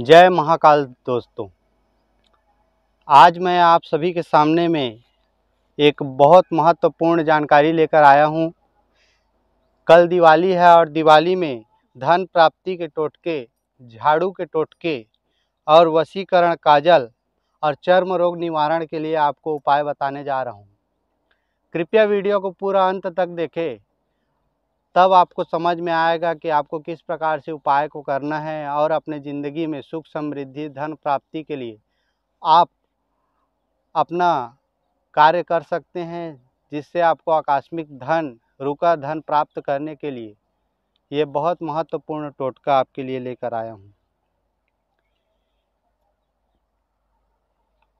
जय महाकाल दोस्तों आज मैं आप सभी के सामने में एक बहुत महत्वपूर्ण जानकारी लेकर आया हूं कल दिवाली है और दिवाली में धन प्राप्ति के टोटके झाड़ू के टोटके और वसीकरण काजल और चर्म रोग निवारण के लिए आपको उपाय बताने जा रहा हूं। कृपया वीडियो को पूरा अंत तक देखें तब आपको समझ में आएगा कि आपको किस प्रकार से उपाय को करना है और अपने ज़िंदगी में सुख समृद्धि धन प्राप्ति के लिए आप अपना कार्य कर सकते हैं जिससे आपको आकस्मिक धन रुका धन प्राप्त करने के लिए ये बहुत महत्वपूर्ण टोटका आपके लिए लेकर आया हूँ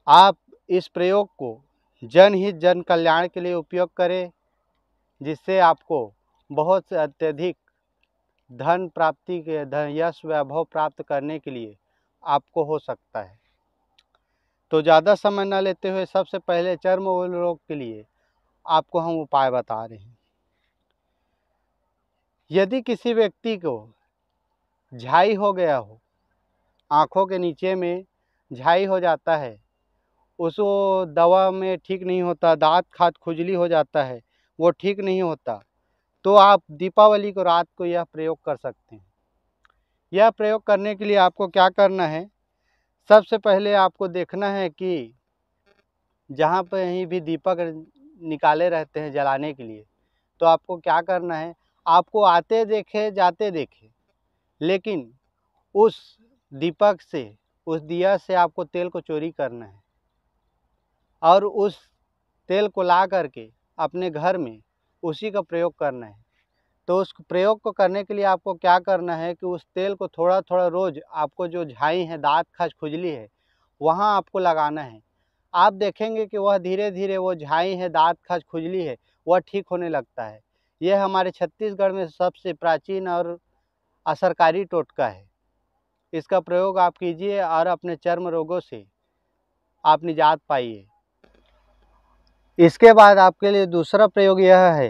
आप इस प्रयोग को जनहित जन कल्याण के लिए उपयोग करें जिससे आपको बहुत से अत्यधिक धन प्राप्ति के धन यश वैभव प्राप्त करने के लिए आपको हो सकता है तो ज़्यादा समय न लेते हुए सबसे पहले चर्म रोग के लिए आपको हम उपाय बता रहे हैं यदि किसी व्यक्ति को झाई हो गया हो आँखों के नीचे में झाई हो जाता है उसको दवा में ठीक नहीं होता दांत खाद खुजली हो जाता है वो ठीक नहीं होता तो आप दीपावली को रात को यह प्रयोग कर सकते हैं यह प्रयोग करने के लिए आपको क्या करना है सबसे पहले आपको देखना है कि जहाँ पर ही भी दीपक निकाले रहते हैं जलाने के लिए तो आपको क्या करना है आपको आते देखे जाते देखे लेकिन उस दीपक से उस दिया से आपको तेल को चोरी करना है और उस तेल को ला करके अपने घर में उसी का प्रयोग करना है तो उस प्रयोग को करने के लिए आपको क्या करना है कि उस तेल को थोड़ा थोड़ा रोज़ आपको जो झाई है दांत खच खुजली है वहाँ आपको लगाना है आप देखेंगे कि वह धीरे धीरे वो झाई है दांत खच खुजली है वह ठीक होने लगता है यह हमारे छत्तीसगढ़ में सबसे प्राचीन और असरकारी टोटका है इसका प्रयोग आप कीजिए और अपने चर्म रोगों से आप निजात पाइए इसके बाद आपके लिए दूसरा प्रयोग यह है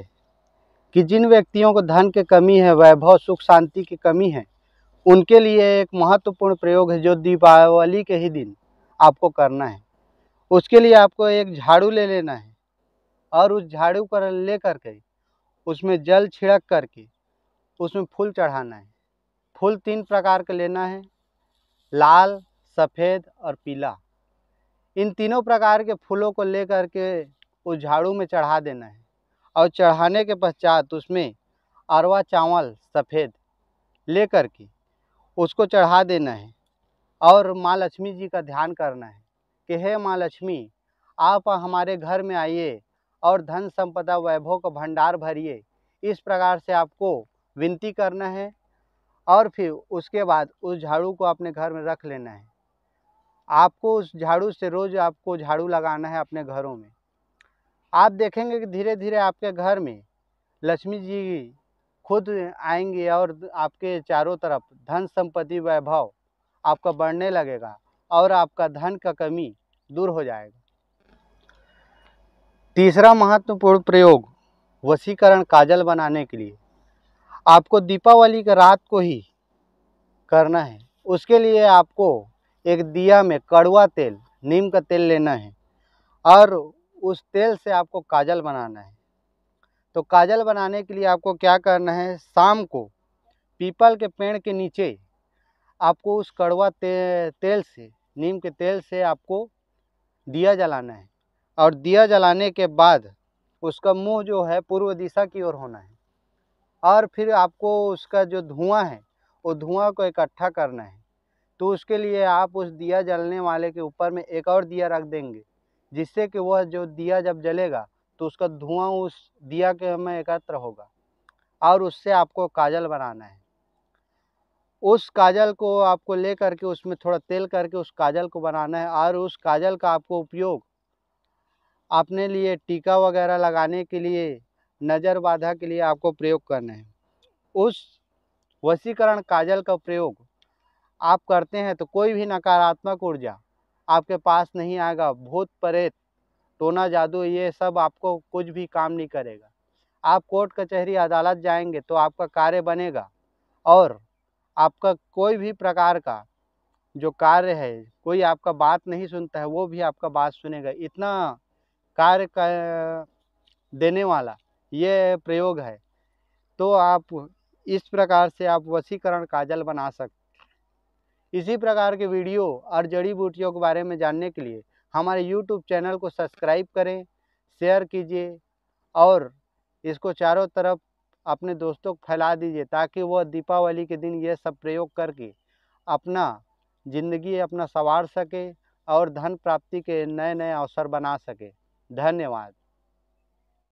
कि जिन व्यक्तियों को धन की कमी है वैभव सुख शांति की कमी है उनके लिए एक महत्वपूर्ण प्रयोग है जो दीपावली के ही दिन आपको करना है उसके लिए आपको एक झाड़ू ले लेना है और उस झाड़ू पर ले कर के उसमें जल छिड़क करके उसमें फूल चढ़ाना है फूल तीन प्रकार के लेना है लाल सफ़ेद और पीला इन तीनों प्रकार के फूलों को ले के उस झाड़ू में चढ़ा देना है और चढ़ाने के पश्चात उसमें अरवा चावल सफ़ेद लेकर के उसको चढ़ा देना है और माँ लक्ष्मी जी का ध्यान करना है कि हे माँ लक्ष्मी आप हमारे घर में आइए और धन संपदा वैभव का भंडार भरिए इस प्रकार से आपको विनती करना है और फिर उसके बाद उस झाड़ू को अपने घर में रख लेना है आपको उस झाड़ू से रोज़ आपको झाड़ू लगाना है अपने घरों में आप देखेंगे कि धीरे धीरे आपके घर में लक्ष्मी जी खुद आएंगे और आपके चारों तरफ धन संपत्ति वैभव आपका बढ़ने लगेगा और आपका धन का कमी दूर हो जाएगा तीसरा महत्वपूर्ण प्रयोग वसीकरण काजल बनाने के लिए आपको दीपावली के रात को ही करना है उसके लिए आपको एक दिया में कड़वा तेल नीम का तेल लेना है और उस तेल से आपको काजल बनाना है तो काजल बनाने के लिए आपको क्या करना है शाम को पीपल के पेड़ के नीचे आपको उस कड़वा ते, तेल से नीम के तेल से आपको दिया जलाना है और दिया जलाने के बाद उसका मुंह जो है पूर्व दिशा की ओर होना है और फिर आपको उसका जो धुआं है वो धुआं को इकट्ठा करना है तो उसके लिए आप उस दिया जलने वाले के ऊपर में एक और दिया रख देंगे जिससे कि वह जो दिया जब जलेगा तो उसका धुआं उस दिया के में एकत्र होगा और उससे आपको काजल बनाना है उस काजल को आपको ले करके उसमें थोड़ा तेल करके उस काजल को बनाना है और उस काजल का आपको उपयोग अपने लिए टीका वगैरह लगाने के लिए नज़र बाधा के लिए आपको प्रयोग करना है उस वसीकरण काजल का प्रयोग आप करते हैं तो कोई भी नकारात्मक ऊर्जा आपके पास नहीं आएगा भूत प्रेत टोना जादू ये सब आपको कुछ भी काम नहीं करेगा आप कोर्ट कचहरी अदालत जाएंगे तो आपका कार्य बनेगा और आपका कोई भी प्रकार का जो कार्य है कोई आपका बात नहीं सुनता है वो भी आपका बात सुनेगा इतना कार्य का देने वाला ये प्रयोग है तो आप इस प्रकार से आप वसीकरण काजल बना सकते इसी प्रकार के वीडियो और जड़ी बूटियों के बारे में जानने के लिए हमारे यूट्यूब चैनल को सब्सक्राइब करें शेयर कीजिए और इसको चारों तरफ अपने दोस्तों को फैला दीजिए ताकि वह दीपावली के दिन यह सब प्रयोग करके अपना ज़िंदगी अपना संवार सके और धन प्राप्ति के नए नए अवसर बना सके धन्यवाद